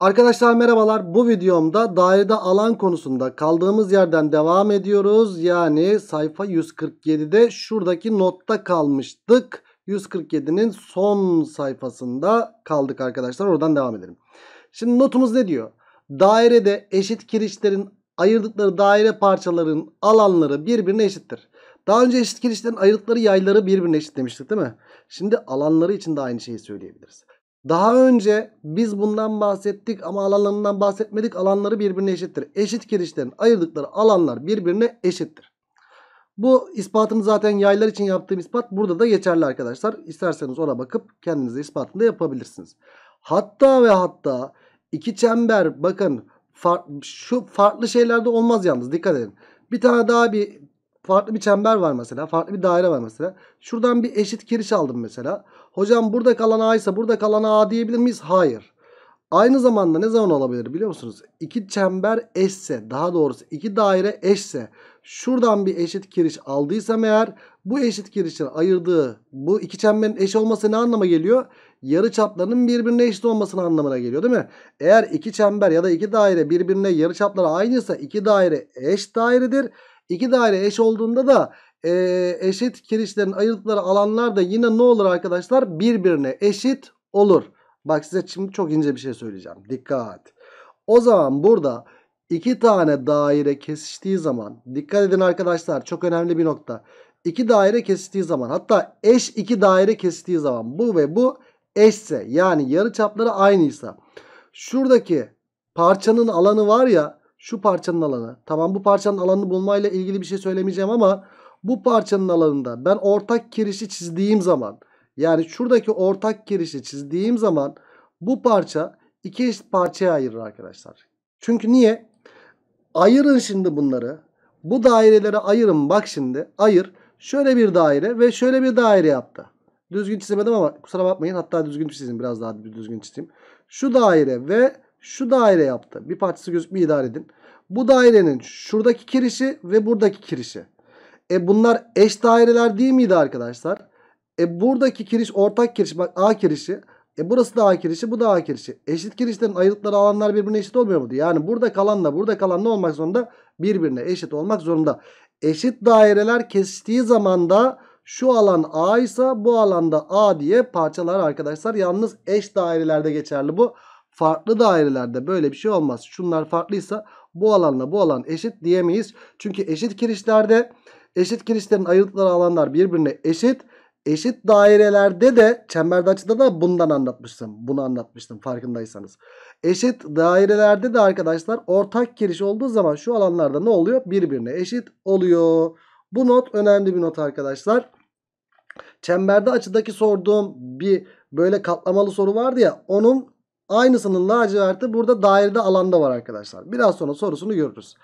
Arkadaşlar merhabalar. Bu videomda dairede alan konusunda kaldığımız yerden devam ediyoruz. Yani sayfa 147'de şuradaki notta kalmıştık. 147'nin son sayfasında kaldık arkadaşlar. Oradan devam edelim. Şimdi notumuz ne diyor? Dairede eşit kirişlerin ayırdıkları daire parçalarının alanları birbirine eşittir. Daha önce eşit kirişlerin ayırdıkları yayları birbirine eşit demiştik değil mi? Şimdi alanları için de aynı şeyi söyleyebiliriz. Daha önce biz bundan bahsettik ama alanlarından bahsetmedik. Alanları birbirine eşittir. Eşit girişlerin ayırdıkları alanlar birbirine eşittir. Bu ispatını zaten yaylar için yaptığım ispat burada da geçerli arkadaşlar. İsterseniz ona bakıp kendinize ispatını da yapabilirsiniz. Hatta ve hatta iki çember bakın far, şu farklı şeylerde olmaz yalnız dikkat edin. Bir tane daha bir Farklı bir çember var mesela. Farklı bir daire var mesela. Şuradan bir eşit kiriş aldım mesela. Hocam burada kalan A ise burada kalan A diyebilir miyiz? Hayır. Aynı zamanda ne zaman olabilir biliyor musunuz? İki çember eşse daha doğrusu iki daire eşse şuradan bir eşit kiriş aldıysam eğer bu eşit kirişin ayırdığı bu iki çemberin eş olması ne anlama geliyor? Yarı çaplarının birbirine eşit olmasının anlamına geliyor değil mi? Eğer iki çember ya da iki daire birbirine yarı çapları aynıysa iki daire eş dairedir. İki daire eş olduğunda da e, eşit kirişlerin ayırtları alanlar da yine ne olur arkadaşlar? Birbirine eşit olur. Bak size şimdi çok ince bir şey söyleyeceğim. Dikkat. O zaman burada iki tane daire kesiştiği zaman dikkat edin arkadaşlar çok önemli bir nokta. İki daire kesiştiği zaman hatta eş iki daire kesiştiği zaman bu ve bu eşse yani yarı çapları aynıysa şuradaki parçanın alanı var ya şu parçanın alanı. Tamam bu parçanın alanını bulmayla ilgili bir şey söylemeyeceğim ama bu parçanın alanında ben ortak girişi çizdiğim zaman yani şuradaki ortak girişi çizdiğim zaman bu parça iki eşit parçaya ayırır arkadaşlar. Çünkü niye? Ayırın şimdi bunları. Bu dairelere ayırın bak şimdi. Ayır. Şöyle bir daire ve şöyle bir daire yaptı. Düzgün çizemedim ama kusura bakmayın. Hatta düzgün çizeyim. Biraz daha düzgün çizeyim. Şu daire ve şu daire yaptı. Bir parçası gözükmüyor idare edin. Bu dairenin şuradaki kirişi ve buradaki kirişi. E bunlar eş daireler değil miydi arkadaşlar? E buradaki kiriş ortak kiriş. Bak A kirişi. E burası da A kirişi bu da A kirişi. Eşit kirişlerin ayırdıkları alanlar birbirine eşit olmuyor muydu? Yani burada kalanla burada kalan ne olmak zorunda? Birbirine eşit olmak zorunda. Eşit daireler kestiği zaman da şu alan A ise bu alanda A diye parçalar arkadaşlar. Yalnız eş dairelerde geçerli bu. Farklı dairelerde böyle bir şey olmaz. Şunlar farklıysa bu alanla bu alan eşit diyemeyiz. Çünkü eşit kirişlerde eşit kirişlerin ayrıltıları alanlar birbirine eşit. Eşit dairelerde de çemberde açıda da bundan anlatmıştım. Bunu anlatmıştım farkındaysanız. Eşit dairelerde de arkadaşlar ortak kiriş olduğu zaman şu alanlarda ne oluyor? Birbirine eşit oluyor. Bu not önemli bir not arkadaşlar. Çemberde açıdaki sorduğum bir böyle katlamalı soru vardı ya. Onun Aynısının laciverti burada dairede alanda var arkadaşlar. Biraz sonra sorusunu görürüz.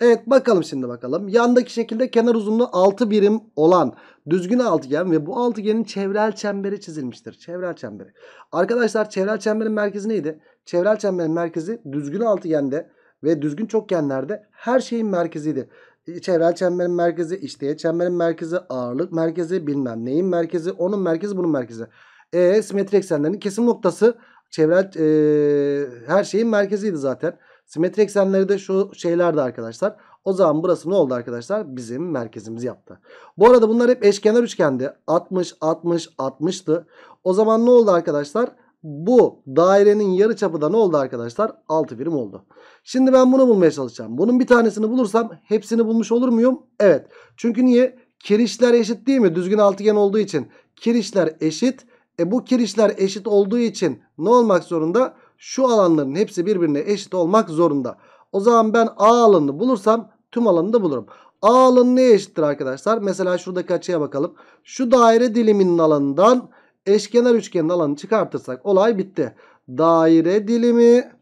Evet bakalım şimdi bakalım. Yandaki şekilde kenar uzunluğu 6 birim olan düzgün altıgen ve bu altıgenin çevrel çemberi çizilmiştir. Çevrel çemberi. Arkadaşlar çevrel çemberin merkezi neydi? Çevrel çemberin merkezi düzgün altıgende ve düzgün çokgenlerde her şeyin merkeziydi. E, çevrel çemberin merkezi, işleye çemberin merkezi, ağırlık merkezi, bilmem neyin merkezi, onun merkezi, bunun merkezi. E simetri eksenlerinin kesim noktası çevrel e, her şeyin merkeziydi zaten. Simetri eksenleri de şu şeylerdi arkadaşlar. O zaman burası ne oldu arkadaşlar? Bizim merkezimiz yaptı. Bu arada bunlar hep eşkenar üçgende. 60, 60, 60'tı. O zaman ne oldu arkadaşlar? Bu dairenin yarı çapı da ne oldu arkadaşlar? 6 birim oldu. Şimdi ben bunu bulmaya çalışacağım. Bunun bir tanesini bulursam hepsini bulmuş olur muyum? Evet. Çünkü niye? Kirişler eşit değil mi? Düzgün altıgen olduğu için. Kirişler eşit. E bu kirişler eşit olduğu için ne olmak zorunda? Şu alanların hepsi birbirine eşit olmak zorunda. O zaman ben A alanını bulursam tüm alanını da bulurum. A alanı neye eşittir arkadaşlar? Mesela şuradaki açıya bakalım. Şu daire diliminin alanından eşkenar üçgenin alanını çıkartırsak olay bitti. Daire dilimi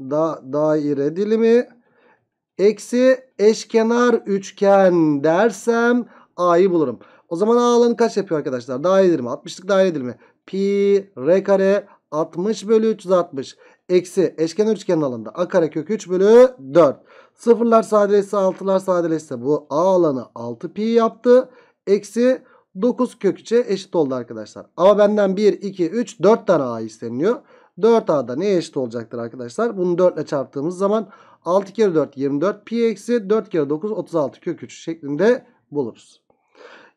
da, daire dilimi eksi eşkenar üçgen dersem A'yı bulurum. O zaman A alanı kaç yapıyor arkadaşlar? Dahil edilme. 60'lık dahil mi? Pi R kare 60 bölü 360. Eksi eşkenar üçgenin alanında A kare kök 3 bölü 4. Sıfırlar sadeleşse altılar sadeleşse bu A alanı 6 pi yaptı. Eksi 9 kök 3'e eşit oldu arkadaşlar. Ama benden 1, 2, 3, 4 tane A isteniyor. 4 a da neye eşit olacaktır arkadaşlar? Bunu 4 ile çarptığımız zaman 6 kere 4 24 pi eksi 4 kere 9 36 kök 3 şeklinde buluruz.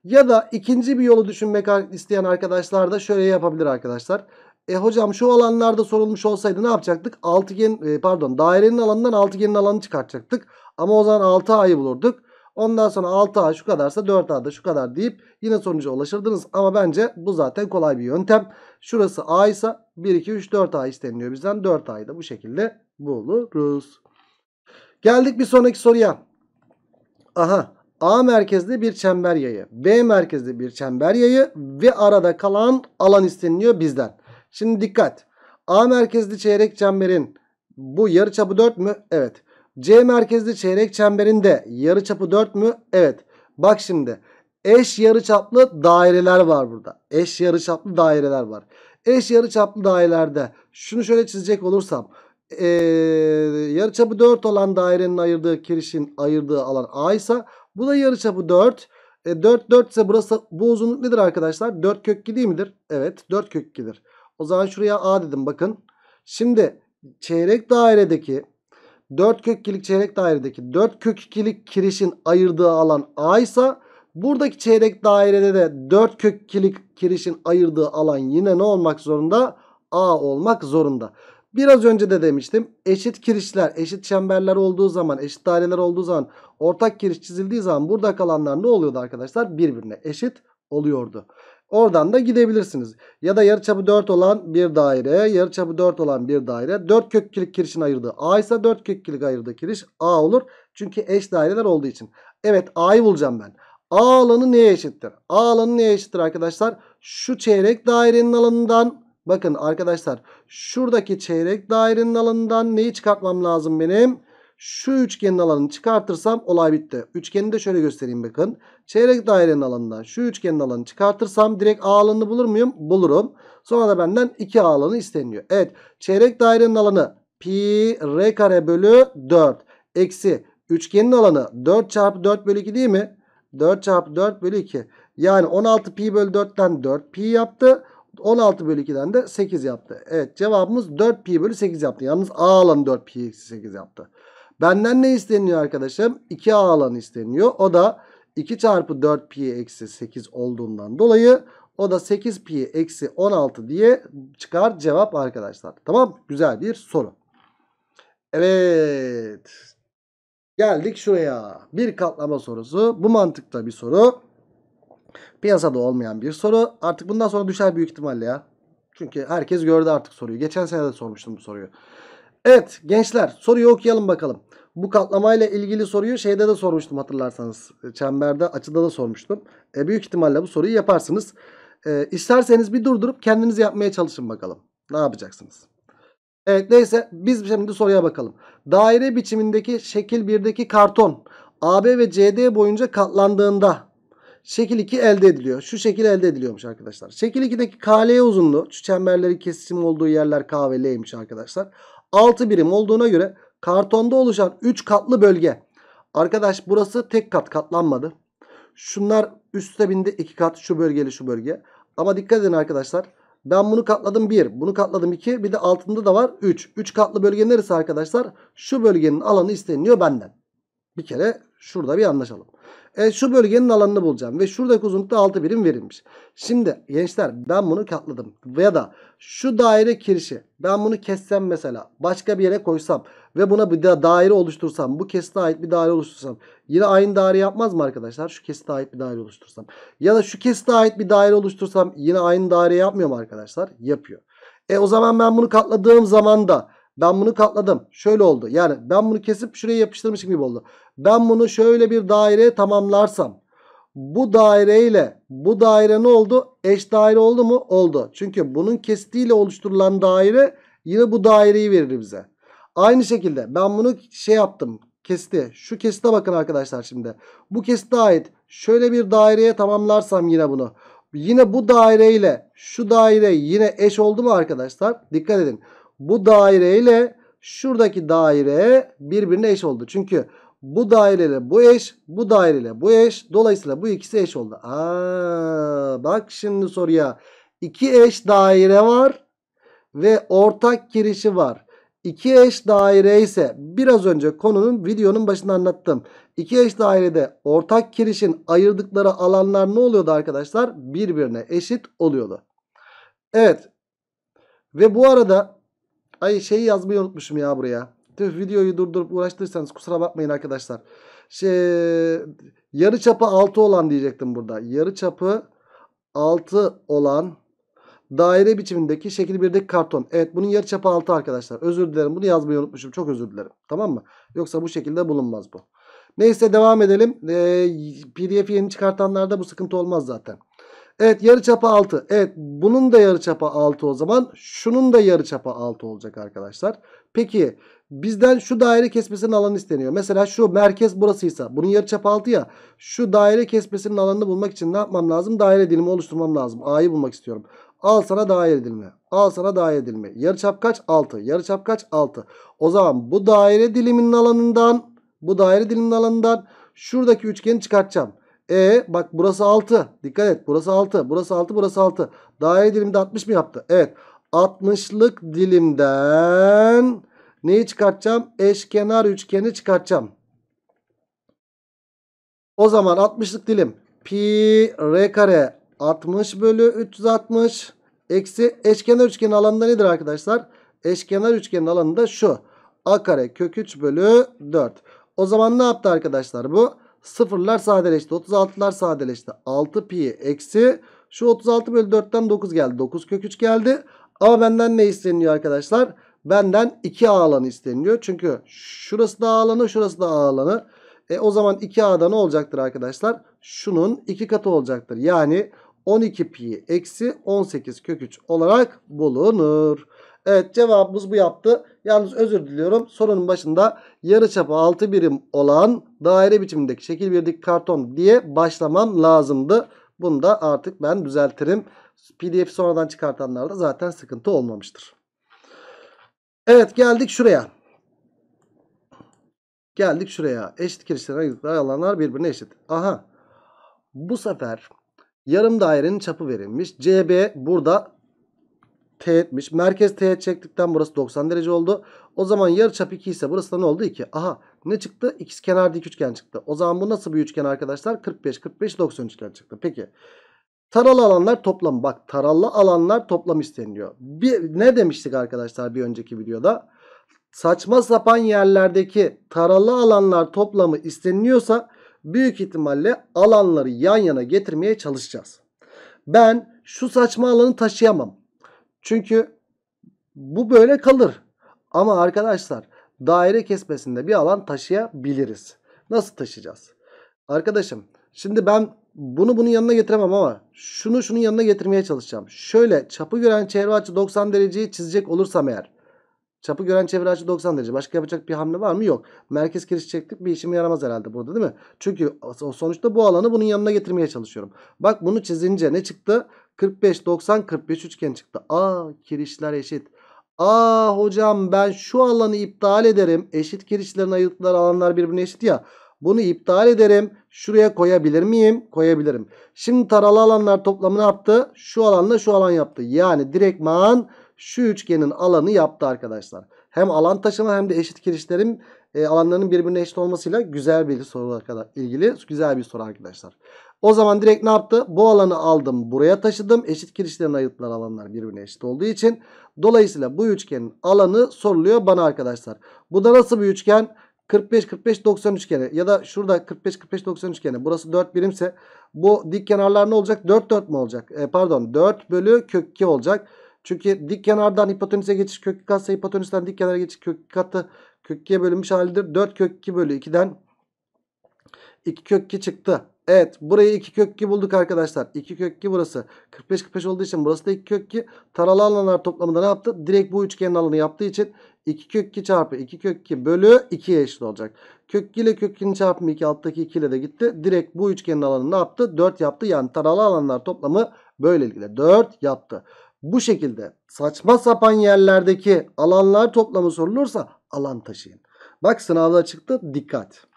Ya da ikinci bir yolu düşünmek isteyen arkadaşlar da şöyle yapabilir arkadaşlar. E hocam şu alanlarda sorulmuş olsaydı ne yapacaktık? Altıgen e, pardon dairenin alanından altıgenin alanını çıkartacaktık. Ama o zaman 6a'yı bulurduk. Ondan sonra 6a şu kadarsa 4a da şu kadar deyip yine sonuca ulaşırdınız. Ama bence bu zaten kolay bir yöntem. Şurası a ise 1, 2, 3, 4a isteniliyor bizden. 4a'yı da bu şekilde buluruz. Geldik bir sonraki soruya. Aha A merkezli bir çember yayı, B merkezli bir çember yayı ve arada kalan alan isteniliyor bizden. Şimdi dikkat. A merkezli çeyrek çemberin bu yarı çapı 4 mü? Evet. C merkezli çeyrek çemberin de çapı 4 mü? Evet. Bak şimdi eş yarı çaplı daireler var burada. Eş yarı çaplı daireler var. Eş yarı çaplı dairelerde şunu şöyle çizecek olursam ee, çapı 4 olan dairenin ayırdığı kirişin ayırdığı alan A ise bu da yarıçapı 4. E, 4 4 ise burası bu uzunluk nedir arkadaşlar? 4 kök 2 değil midir? Evet 4 kök 2'dir. O zaman şuraya A dedim bakın. Şimdi çeyrek dairedeki 4 kök 2'lik çeyrek dairedeki 4 kök 2'lik kirişin ayırdığı alan A ise buradaki çeyrek dairede de 4 kök 2'lik kirişin ayırdığı alan yine ne olmak zorunda? A olmak zorunda. Biraz önce de demiştim. Eşit kirişler, eşit çemberler olduğu zaman, eşit daireler olduğu zaman, ortak kiriş çizildiği zaman burada kalanlar ne oluyordu arkadaşlar? Birbirine eşit oluyordu. Oradan da gidebilirsiniz. Ya da yarıçapı 4 olan bir daire, yarıçapı 4 olan bir daire. 4 kökkilik kirişin ayırdığı A ise 4 kökkilik ayırdığı kiriş A olur. Çünkü eş daireler olduğu için. Evet A'yı bulacağım ben. A alanı neye eşittir? A alanı neye eşittir arkadaşlar? Şu çeyrek dairenin alanından Bakın arkadaşlar şuradaki çeyrek dairenin alanından neyi çıkartmam lazım benim? Şu üçgenin alanını çıkartırsam olay bitti. Üçgeni de şöyle göstereyim bakın. Çeyrek dairenin alanından şu üçgenin alanını çıkartırsam direkt A alanını bulur muyum? Bulurum. Sonra da benden 2A alanı isteniyor. Evet çeyrek dairenin alanı pi r kare bölü 4 eksi üçgenin alanı 4 çarpı 4 bölü 2 değil mi? 4 çarpı 4 bölü 2. Yani 16 pi bölü 4'ten 4 pi yaptı. 16 bölü 2'den de 8 yaptı. Evet cevabımız 4 pi bölü 8 yaptı. Yalnız a alanı 4 pi eksi 8 yaptı. Benden ne isteniyor arkadaşım? 2a alanı isteniyor. O da 2 çarpı 4 pi eksi 8 olduğundan dolayı o da 8 pi eksi 16 diye çıkar cevap arkadaşlar. Tamam güzel bir soru. Evet geldik şuraya. Bir katlama sorusu. Bu mantıkta bir soru. Piyasada olmayan bir soru. Artık bundan sonra düşer büyük ihtimalle ya. Çünkü herkes gördü artık soruyu. Geçen sene de sormuştum bu soruyu. Evet gençler soruyu okuyalım bakalım. Bu katlamayla ilgili soruyu şeyde de sormuştum hatırlarsanız. Çemberde açıda da sormuştum. E, büyük ihtimalle bu soruyu yaparsınız. E, isterseniz bir durdurup kendiniz yapmaya çalışın bakalım. Ne yapacaksınız? Evet neyse biz şimdi soruya bakalım. Daire biçimindeki şekil 1'deki karton AB ve CD boyunca katlandığında şekil 2 elde ediliyor. Şu şekil elde ediliyormuş arkadaşlar. Şekil 2'deki KL e uzunluğu şu çemberlerin kesişim olduğu yerler K ve L'ymiş arkadaşlar. 6 birim olduğuna göre kartonda oluşan 3 katlı bölge. Arkadaş burası tek kat katlanmadı. Şunlar üstte bindi 2 kat şu bölgeli şu bölge. Ama dikkat edin arkadaşlar. Ben bunu katladım 1. Bunu katladım 2. Bir de altında da var 3. 3 katlı bölge neresi arkadaşlar? Şu bölgenin alanı isteniliyor benden. Bir kere Şurada bir anlaşalım. E, şu bölgenin alanını bulacağım. Ve şuradaki uzunlukta 6 birim verilmiş. Şimdi gençler ben bunu katladım. Veya da şu daire kirişi ben bunu kessem mesela. Başka bir yere koysam. Ve buna bir da daire oluştursam. Bu kesite ait bir daire oluştursam. Yine aynı daire yapmaz mı arkadaşlar? Şu kesite ait bir daire oluştursam. Ya da şu kesite ait bir daire oluştursam. Yine aynı daire yapmıyor mu arkadaşlar? Yapıyor. E o zaman ben bunu katladığım zaman da ben bunu katladım. Şöyle oldu. Yani ben bunu kesip şuraya yapıştırmışım gibi oldu. Ben bunu şöyle bir daire tamamlarsam bu daireyle bu daire ne oldu? Eş daire oldu mu? Oldu. Çünkü bunun kestiğiyle oluşturulan daire yine bu daireyi verir bize. Aynı şekilde ben bunu şey yaptım. Kesti. Şu kesite bakın arkadaşlar şimdi. Bu kesite ait şöyle bir daireye tamamlarsam yine bunu. Yine bu daireyle şu daire yine eş oldu mu arkadaşlar? Dikkat edin bu daire ile şuradaki daire birbirine eş oldu. Çünkü bu daireyle bu eş, bu daireyle bu eş. Dolayısıyla bu ikisi eş oldu. Aa, bak şimdi soruya. İki eş daire var ve ortak girişi var. İki eş daire ise biraz önce konunun videonun başında anlattım. İki eş dairede ortak girişin ayırdıkları alanlar ne oluyordu arkadaşlar? Birbirine eşit oluyordu. Evet. Ve bu arada Ay şeyi yazmayı unutmuşum ya buraya. Tüh videoyu durdurup uğraştırırsanız kusura bakmayın arkadaşlar. Şey, yarı çapı 6 olan diyecektim burada. Yarı çapı 6 olan daire biçimindeki şekil 1'deki karton. Evet bunun yarı çapı 6 arkadaşlar. Özür dilerim bunu yazmayı unutmuşum. Çok özür dilerim. Tamam mı? Yoksa bu şekilde bulunmaz bu. Neyse devam edelim. Ee, PDF yeni çıkartanlarda bu sıkıntı olmaz zaten. Evet yarıçapı 6. Evet bunun da yarıçapı 6 o zaman. Şunun da yarıçapı 6 olacak arkadaşlar. Peki bizden şu daire kesmesinin alanı isteniyor. Mesela şu merkez burasıysa bunun yarıçapı 6 ya. Şu daire kesmesinin alanını bulmak için ne yapmam lazım? Daire dilimi oluşturmam lazım. A'yı bulmak istiyorum. Al sana daire dilimi. Al sana daire dilimi. Yarıçap kaç? 6. Yarıçap kaç? 6. O zaman bu daire diliminin alanından bu daire diliminin alanından şuradaki üçgeni çıkartacağım. E bak burası 6. Dikkat et burası 6. Burası 6 burası 6. Daire dilimde 60 mı yaptı? Evet. 60'lık dilimden neyi çıkartacağım? Eşkenar üçgeni çıkartacağım. O zaman 60'lık dilim pi r kare 60 bölü 360 eksi eşkenar üçgenin alanında nedir arkadaşlar? Eşkenar üçgenin alanında şu. A kare kök 3 bölü 4. O zaman ne yaptı arkadaşlar bu? Sıfırlar sadeleşti. 36'lar sadeleşti. 6 pi eksi şu 36 bölü 4'ten 9 geldi. 9 kök 3 geldi. Ama benden ne isteniyor arkadaşlar? Benden 2 A alanı isteniyor. Çünkü şurası da A alanı şurası da A alanı. E, o zaman 2A'da ne olacaktır arkadaşlar? Şunun 2 katı olacaktır. Yani 12 pi eksi 18 kök 3 olarak bulunur. Evet cevabımız bu yaptı. Yalnız özür diliyorum. Sorunun başında yarıçapı 6 birim olan daire biçimindeki şekil birdeki karton diye başlamam lazımdı. Bunu da artık ben düzeltirim. PDF sonradan çıkartanlarda zaten sıkıntı olmamıştır. Evet geldik şuraya. Geldik şuraya. Eşit kirişler ayrılıklar alanlar birbirine eşit. Aha. Bu sefer yarım dairenin çapı verilmiş. CB burada teğetmiş. Merkez teğet çektikten burası 90 derece oldu. O zaman yarıçap 2 ise burası da ne oldu? 2. Aha ne çıktı? İkizkenar dik üçgen çıktı. O zaman bu nasıl bir üçgen arkadaşlar? 45, 45, 90 üçgen çıktı. Peki. Taralı alanlar toplamı. Bak taralı alanlar toplam isteniyor. Bir, ne demiştik arkadaşlar bir önceki videoda? Saçma sapan yerlerdeki taralı alanlar toplamı isteniyorsa büyük ihtimalle alanları yan yana getirmeye çalışacağız. Ben şu saçma alanı taşıyamam. Çünkü bu böyle kalır. Ama arkadaşlar daire kesmesinde bir alan taşıyabiliriz. Nasıl taşıyacağız? Arkadaşım şimdi ben bunu bunun yanına getiremem ama şunu şunun yanına getirmeye çalışacağım. Şöyle çapı gören çevre açı 90 dereceyi çizecek olursam eğer. Çapı gören çevre açı 90 derece. Başka yapacak bir hamle var mı? Yok. Merkez kiriş çektik bir işime yaramaz herhalde burada değil mi? Çünkü sonuçta bu alanı bunun yanına getirmeye çalışıyorum. Bak bunu çizince ne çıktı? 45 90 45 üçgen çıktı. A kirişler eşit. Aa hocam ben şu alanı iptal ederim. Eşit kirişlerin ayırdıkları alanlar birbirine eşit ya. Bunu iptal ederim. Şuraya koyabilir miyim? Koyabilirim. Şimdi taralı alanlar toplamı ne yaptı? Şu alanla şu alan yaptı. Yani direktman şu üçgenin alanı yaptı arkadaşlar. Hem alan taşıma hem de eşit kirişlerin e, alanların birbirine eşit olmasıyla güzel bir soru arkadaşlar. ilgili güzel bir soru arkadaşlar. O zaman direkt ne yaptı? Bu alanı aldım buraya taşıdım. Eşit kirişlerin ayırtılan alanlar birbirine eşit olduğu için. Dolayısıyla bu üçgenin alanı soruluyor bana arkadaşlar. Bu da nasıl bir üçgen? 45-45-90 üçgeni ya da şurada 45-45-90 üçgeni burası 4 birimse bu dik kenarlar ne olacak? 4-4 mü olacak? E, pardon 4 bölü kök 2 olacak. Çünkü dik kenardan hipotenüse geçiş kök katsa hipotenüsten dik kenara geçiş kök katı kök 2'ye bölünmüş halidir. 4 kök 2 bölü 2'den 2 kök 2 çıktı. Evet burayı 2 kök 2 bulduk arkadaşlar. 2 kök 2 burası. 45 45 olduğu için burası da 2 kök 2. Taralı alanlar toplamında ne yaptı? Direkt bu üçgenin alanı yaptığı için 2 kök 2 çarpı 2 kök 2 bölü 2'ye eşit olacak. Kök 2 ile kök 2'nin çarpımı 2 alttaki 2 ile de gitti. Direkt bu üçgenin alanı ne yaptı? 4 yaptı. Yani taralı alanlar toplamı böyle böylelikle 4 yaptı. Bu şekilde saçma sapan yerlerdeki alanlar toplamı sorulursa alan taşıyın. Bak sınavda çıktı dikkat.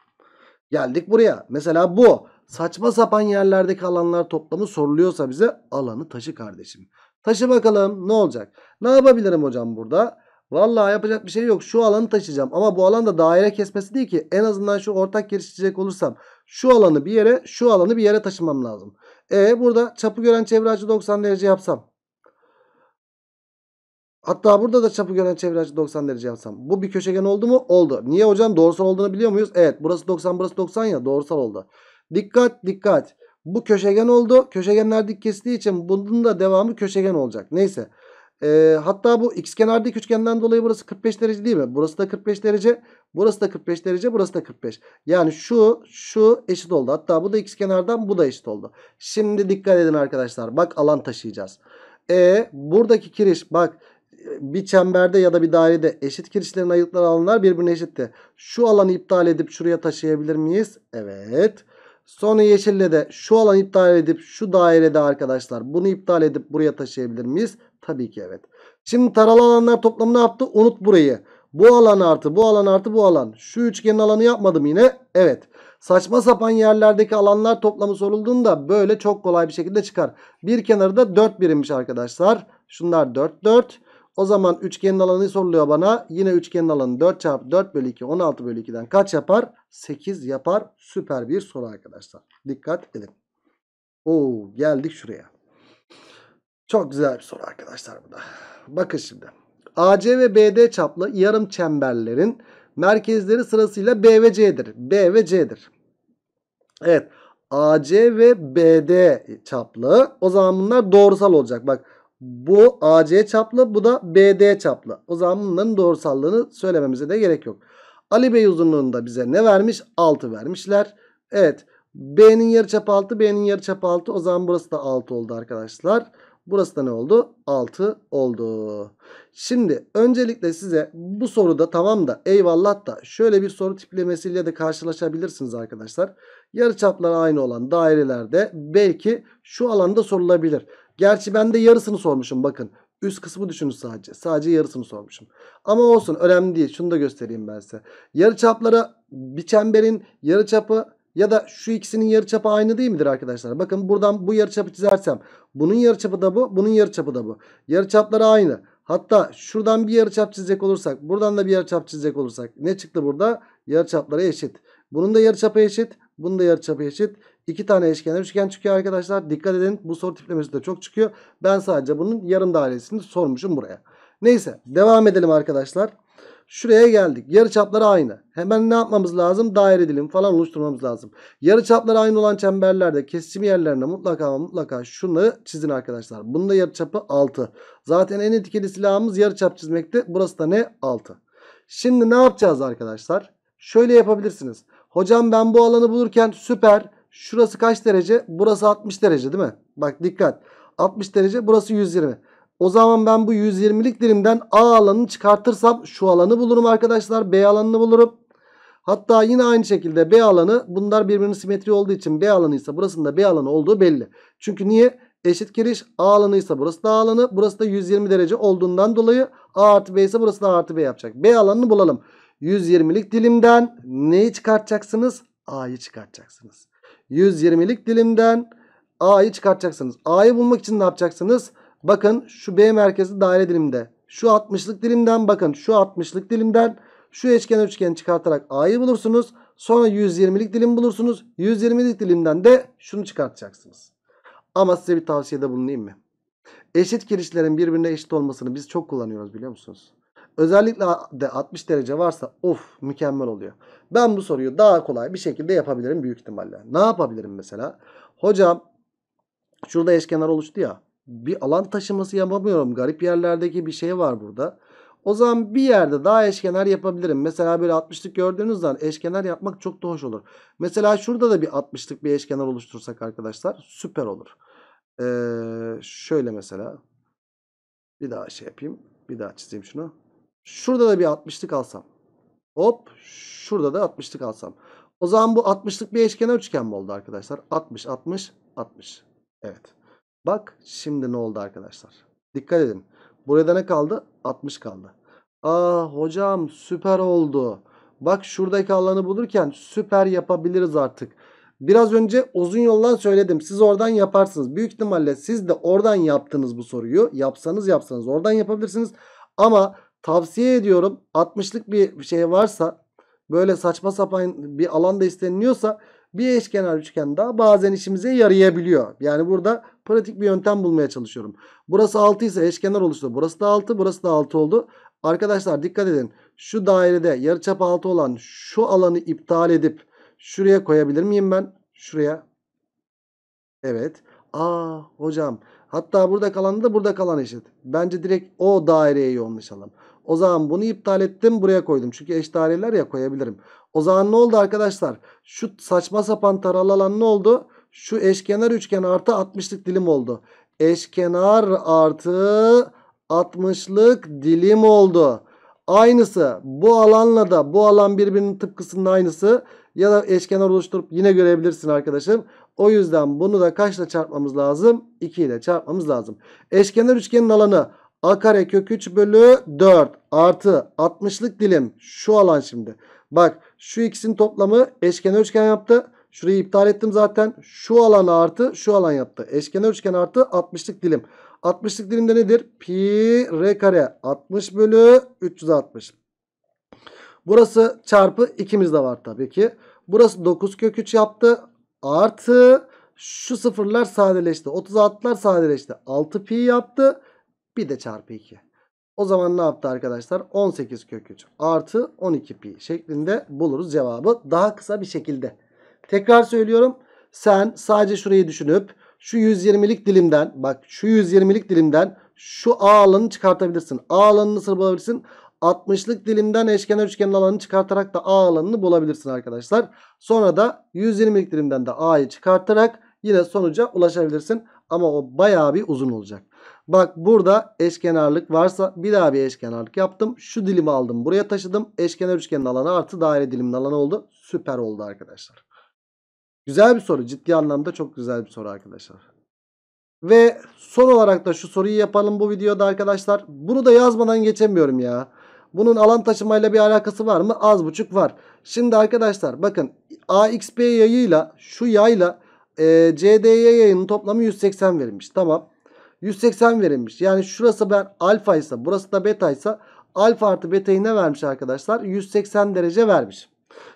Geldik buraya. Mesela bu saçma sapan yerlerdeki alanlar toplamı soruluyorsa bize alanı taşı kardeşim. Taşı bakalım ne olacak? Ne yapabilirim hocam burada? Vallahi yapacak bir şey yok. Şu alanı taşıyacağım. Ama bu alan da daire kesmesi değil ki. En azından şu ortak geliştirecek olursam şu alanı bir yere şu alanı bir yere taşımam lazım. E burada çapı gören çevre açı 90 derece yapsam. Hatta burada da çapı gören çevre açı 90 derece yapsam. Bu bir köşegen oldu mu? Oldu. Niye hocam? Doğrusal olduğunu biliyor muyuz? Evet. Burası 90 burası 90 ya. Doğrusal oldu. Dikkat dikkat. Bu köşegen oldu. Köşegenler dik kestiği için bunun da devamı köşegen olacak. Neyse. E, hatta bu xkenar dik üçgenden dolayı burası 45 derece değil mi? Burası da 45 derece. Burası da 45 derece. Burası da 45. Yani şu şu eşit oldu. Hatta bu da x xkenardan bu da eşit oldu. Şimdi dikkat edin arkadaşlar. Bak alan taşıyacağız. E buradaki kiriş bak bir çemberde ya da bir dairede eşit kirişlerin ayıtları alanlar birbirine eşitti. Şu alanı iptal edip şuraya taşıyabilir miyiz? Evet. Sonra yeşille de şu alan iptal edip şu dairede arkadaşlar bunu iptal edip buraya taşıyabilir miyiz? Tabii ki evet. Şimdi taralı alanlar toplamı ne yaptı? Unut burayı. Bu alan artı bu alan artı bu alan. Şu üçgenin alanı yapmadım yine. Evet. Saçma sapan yerlerdeki alanlar toplamı sorulduğunda böyle çok kolay bir şekilde çıkar. Bir kenarı da 4 birimmiş arkadaşlar. Şunlar 4 4. O zaman üçgenin alanı soruluyor bana. Yine üçgenin alanı 4 çarpı 4 bölü 2 16 bölü 2'den kaç yapar? 8 yapar. Süper bir soru arkadaşlar. Dikkat edin. Oo geldik şuraya. Çok güzel bir soru arkadaşlar bu da. Bakın şimdi. AC ve BD çaplı yarım çemberlerin merkezleri sırasıyla B ve C'dir. B ve C'dir. Evet. AC ve BD çaplı. O zaman bunlar doğrusal olacak. Bak bu AC çaplı bu da BD çaplı. O zaman bunların doğrusallığını söylememize de gerek yok. Ali Bey uzunluğunda bize ne vermiş? 6 vermişler. Evet B'nin yarıçapı 6 B'nin yarıçapı 6 o zaman burası da 6 oldu arkadaşlar. Burası da ne oldu? 6 oldu. Şimdi öncelikle size bu soruda tamam da eyvallah da şöyle bir soru tiplemesiyle de karşılaşabilirsiniz arkadaşlar. Yarıçaplar aynı olan dairelerde belki şu alanda sorulabilir. Gerçi ben de yarısını sormuşum bakın. Üst kısmı düşünün sadece. Sadece yarısını sormuşum. Ama olsun önemli değil. Şunu da göstereyim ben size. Yarı çaplara bir çemberin yarı çapı ya da şu ikisinin yarıçapı aynı değil midir arkadaşlar? Bakın buradan bu yarıçapı çizersem bunun yarıçapı da bu, bunun yarıçapı da bu. Yarıçapları aynı. Hatta şuradan bir yarıçap çizecek olursak, buradan da bir yarıçap çizecek olursak ne çıktı burada? Yarıçapları eşit. Bunun da yarıçapı eşit, bunun da yarıçapı eşit. İki tane eşkenar üçgen çıkıyor arkadaşlar. Dikkat edin bu soru tiplemesi de çok çıkıyor. Ben sadece bunun yarım dairesini sormuşum buraya. Neyse devam edelim arkadaşlar. Şuraya geldik. Yarı çapları aynı. Hemen ne yapmamız lazım? Daire dilim falan oluşturmamız lazım. Yarı çapları aynı olan çemberlerde kesişim yerlerine mutlaka mutlaka şunu çizin arkadaşlar. Bunun da yarı çapı 6. Zaten en etkili silahımız yarı çap çizmekte. Burası da ne? 6. Şimdi ne yapacağız arkadaşlar? Şöyle yapabilirsiniz. Hocam ben bu alanı bulurken süper Şurası kaç derece? Burası 60 derece değil mi? Bak dikkat. 60 derece burası 120. O zaman ben bu 120'lik dilimden A alanını çıkartırsam şu alanı bulurum arkadaşlar. B alanını bulurum. Hatta yine aynı şekilde B alanı bunlar birbirinin simetri olduğu için B alanıysa burasında B alanı olduğu belli. Çünkü niye? Eşit giriş A alanıysa burası da A alanı. Burası da 120 derece olduğundan dolayı A artı B ise burası da A artı B yapacak. B alanını bulalım. 120'lik dilimden neyi çıkartacaksınız? A'yı çıkartacaksınız. 120'lik dilimden A'yı çıkartacaksınız. A'yı bulmak için ne yapacaksınız? Bakın şu B merkezi daire dilimde. Şu 60'lık dilimden bakın şu 60'lık dilimden şu eşken üçgen çıkartarak A'yı bulursunuz. Sonra 120'lik dilim bulursunuz. 120'lik dilimden de şunu çıkartacaksınız. Ama size bir tavsiyede bulunayım mı? Eşit kirişlerin birbirine eşit olmasını biz çok kullanıyoruz biliyor musunuz? Özellikle de 60 derece varsa of mükemmel oluyor. Ben bu soruyu daha kolay bir şekilde yapabilirim büyük ihtimalle. Ne yapabilirim mesela? Hocam şurada eşkenar oluştu ya. Bir alan taşıması yapamıyorum. Garip yerlerdeki bir şey var burada. O zaman bir yerde daha eşkenar yapabilirim. Mesela böyle 60'lık gördüğünüz zaman eşkenar yapmak çok da hoş olur. Mesela şurada da bir 60'lık bir eşkenar oluştursak arkadaşlar süper olur. Ee, şöyle mesela bir daha şey yapayım. Bir daha çizeyim şunu. Şurada da bir 60'lık alsam. Hop şurada da 60'lık alsam. O zaman bu 60'lık bir eşkenar üçgen mi oldu arkadaşlar? 60, 60, 60. Evet. Bak şimdi ne oldu arkadaşlar? Dikkat edin. Burada ne kaldı? 60 kaldı. Aa ah hocam süper oldu. Bak şuradaki alanı bulurken süper yapabiliriz artık. Biraz önce uzun yoldan söyledim. Siz oradan yaparsınız. Büyük ihtimalle siz de oradan yaptınız bu soruyu. Yapsanız yapsanız oradan yapabilirsiniz. Ama Tavsiye ediyorum 60'lık bir şey varsa böyle saçma sapan bir alanda isteniliyorsa bir eşkenar üçgen daha bazen işimize yarayabiliyor. Yani burada pratik bir yöntem bulmaya çalışıyorum. Burası 6 ise eşkenar oluştu. Burası da 6 burası da 6 oldu. Arkadaşlar dikkat edin. Şu dairede yarıçap 6 olan şu alanı iptal edip şuraya koyabilir miyim ben? Şuraya. Evet. Aa hocam. Hatta burada kalan da burada kalan eşit. Bence direkt o daireye yoğunlaşalım. O zaman bunu iptal ettim buraya koydum. Çünkü eş daireler ya koyabilirim. O zaman ne oldu arkadaşlar? Şu saçma sapan taralı alan ne oldu? Şu eşkenar üçgen artı 60'lık dilim oldu. Eşkenar artı 60'lık dilim oldu. Aynısı bu alanla da bu alan birbirinin tıpkısının aynısı. Ya da eşkenar oluşturup yine görebilirsin arkadaşım. O yüzden bunu da kaçla çarpmamız lazım? 2 ile çarpmamız lazım. Eşkenar üçgenin alanı A kare kök 3 bölü 4 artı 60'lık dilim şu alan şimdi. Bak şu ikisinin toplamı eşkenar üçgen yaptı. Şurayı iptal ettim zaten. Şu alan artı şu alan yaptı. Eşkenar üçgen artı 60'lık dilim. 60'lık dilimde nedir? Pi r kare 60 bölü 360. Burası çarpı ikimiz de var tabii ki. Burası 9 kök 3 yaptı. Artı şu sıfırlar sadeleşti. 36'lar sadeleşti. 6 pi yaptı. Bir de çarpı 2. O zaman ne yaptı arkadaşlar? 18 kök artı 12 pi şeklinde buluruz cevabı. Daha kısa bir şekilde. Tekrar söylüyorum. Sen sadece şurayı düşünüp şu 120'lik dilimden bak şu 120'lik dilimden şu A alanını çıkartabilirsin. A alanını sırbalabilirsin. 60'lık dilimden eşkenar üçgenin alanını çıkartarak da A alanını bulabilirsin arkadaşlar. Sonra da 120'lik dilimden de A'yı çıkartarak yine sonuca ulaşabilirsin. Ama o bayağı bir uzun olacak. Bak burada eşkenarlık varsa bir daha bir eşkenarlık yaptım. Şu dilimi aldım buraya taşıdım. Eşkenar üçgenin alanı artı daire dilimin alanı oldu. Süper oldu arkadaşlar. Güzel bir soru. Ciddi anlamda çok güzel bir soru arkadaşlar. Ve son olarak da şu soruyu yapalım bu videoda arkadaşlar. Bunu da yazmadan geçemiyorum ya. Bunun alan taşımayla bir alakası var mı? Az buçuk var. Şimdi arkadaşlar bakın AXB yayıyla şu yayla e, CDY yayının toplamı 180 verilmiş. Tamam. 180 verilmiş. Yani şurası ben alfa ise burası da beta ise alfa artı beta'yı ne vermiş arkadaşlar? 180 derece vermiş.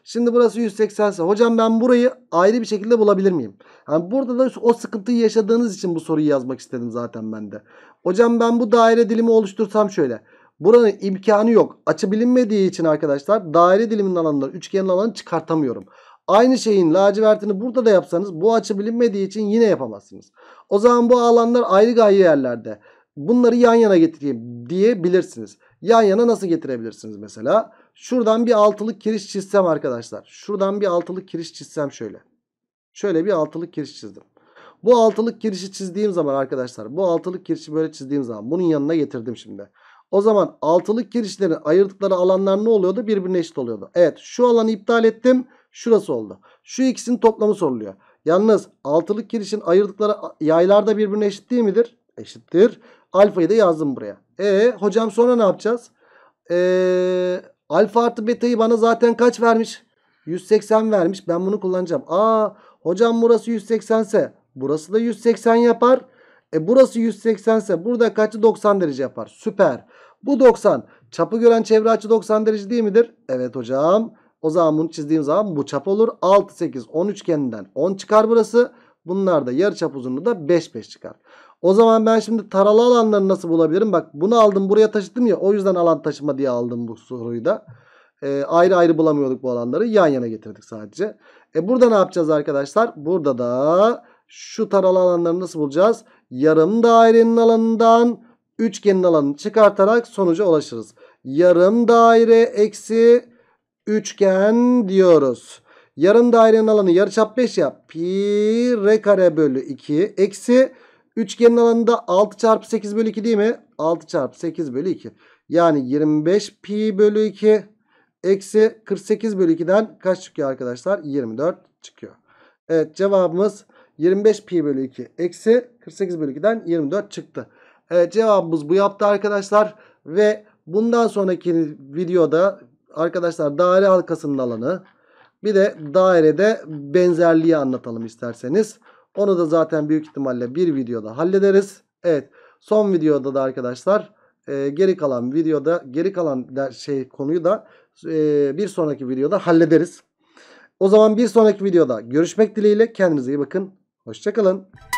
Şimdi burası 180 ise hocam ben burayı ayrı bir şekilde bulabilir miyim? Yani burada da o sıkıntıyı yaşadığınız için bu soruyu yazmak istedim zaten ben de. Hocam ben bu daire dilimi oluştursam şöyle. Buranın imkanı yok. Açı bilinmediği için arkadaşlar daire diliminin alanları, üçgenin alanını çıkartamıyorum. Aynı şeyin lacivertini burada da yapsanız bu açı bilinmediği için yine yapamazsınız. O zaman bu alanlar ayrı gayrı yerlerde. Bunları yan yana getireyim diyebilirsiniz. Yan yana nasıl getirebilirsiniz mesela? Şuradan bir altılık kiriş çizsem arkadaşlar. Şuradan bir altılık kiriş çizsem şöyle. Şöyle bir altılık kiriş çizdim. Bu altılık kirişi çizdiğim zaman arkadaşlar bu altılık kirişi böyle çizdiğim zaman bunun yanına getirdim şimdi. O zaman altılık kirişlerin ayırdıkları alanlar ne oluyordu? Birbirine eşit oluyordu. Evet şu alanı iptal ettim. Şurası oldu. Şu ikisinin toplamı soruluyor. Yalnız altılık girişin ayırdıkları yaylarda birbirine eşit değil midir? Eşittir. Alfayı da yazdım buraya. E hocam sonra ne yapacağız? E, alfa artı betayı bana zaten kaç vermiş? 180 vermiş. Ben bunu kullanacağım. Aa hocam burası 180 ise burası da 180 yapar. E burası 180 ise burada kaçı 90 derece yapar. Süper. Bu 90. Çapı gören çevre açı 90 derece değil midir? Evet hocam. O zaman bunu çizdiğim zaman bu çap olur. 6, 8, 10 üçgeninden 10 çıkar burası. Bunlar da yarıçap uzunluğu da 5, 5 çıkar. O zaman ben şimdi taralı alanları nasıl bulabilirim? Bak bunu aldım buraya taşıdım ya. O yüzden alan taşıma diye aldım bu soruyu da. E, ayrı ayrı bulamıyorduk bu alanları. Yan yana getirdik sadece. E burada ne yapacağız arkadaşlar? Burada da şu taralı alanları nasıl bulacağız? Yarım dairenin alanından üçgenin alanını çıkartarak sonuca ulaşırız. Yarım daire eksi üçgen diyoruz. Yarım dairenin alanı yarıçap 5 ya. Pi r kare bölü 2 eksi üçgenin alanı da 6 çarpı 8 bölü 2 değil mi? 6 çarpı 8 bölü 2. Yani 25 pi bölü 2 eksi 48 bölü 2'den kaç çıkıyor arkadaşlar? 24 çıkıyor. Evet cevabımız 25 pi bölü 2 eksi 48 bölü 2'den 24 çıktı. Evet cevabımız bu yaptı arkadaşlar. Ve bundan sonraki videoda arkadaşlar daire halkasının alanı. Bir de dairede benzerliği anlatalım isterseniz. Onu da zaten büyük ihtimalle bir videoda hallederiz. Evet son videoda da arkadaşlar e, geri kalan videoda geri kalan şey konuyu da e, bir sonraki videoda hallederiz. O zaman bir sonraki videoda görüşmek dileğiyle kendinize iyi bakın. Hoşçakalın.